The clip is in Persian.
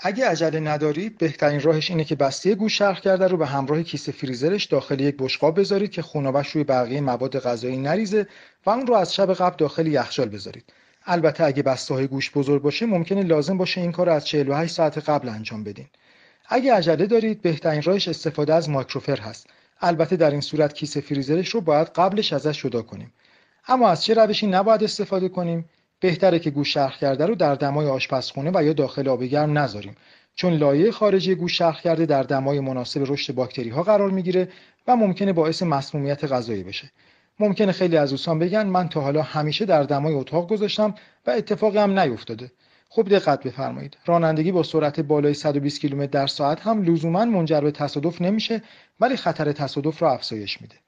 اگه عجله ندارید بهترین راهش اینه که بسته گوش شرخ کرده رو به همراه کیسه فریزرش داخل یک بشقاب بذارید که خونابش روی بقیه مواد غذایی نریزه و اون رو از شب قبل داخل یخچال بذارید البته اگه بسته های گوشت بزرگ باشه ممکنه لازم باشه این کار از 48 ساعت قبل انجام بدین اگه عجله دارید بهترین راهش استفاده از مایکروفر هست البته در این صورت کیسه فریزرش رو باید قبلش ازش جدا کنیم اما از چه روشی نباید استفاده کنیم بهتره که گوشت شرخ کرده رو در دمای آشپزخونه و یا داخل آب گرم نذاریم چون لایه خارجی گوشت شرخ کرده در دمای مناسب رشد باکتری ها قرار میگیره و ممکنه باعث مسمومیت غذایی بشه ممکنه خیلی از دوستان بگن من تا حالا همیشه در دمای اتاق گذاشتم و اتفاقی هم نیفتاده خوب دقت بفرمایید رانندگی با سرعت بالای 120 کیلومتر در ساعت هم لزوما منجر به تصادف نمیشه ولی خطر تصادف را افزایش میده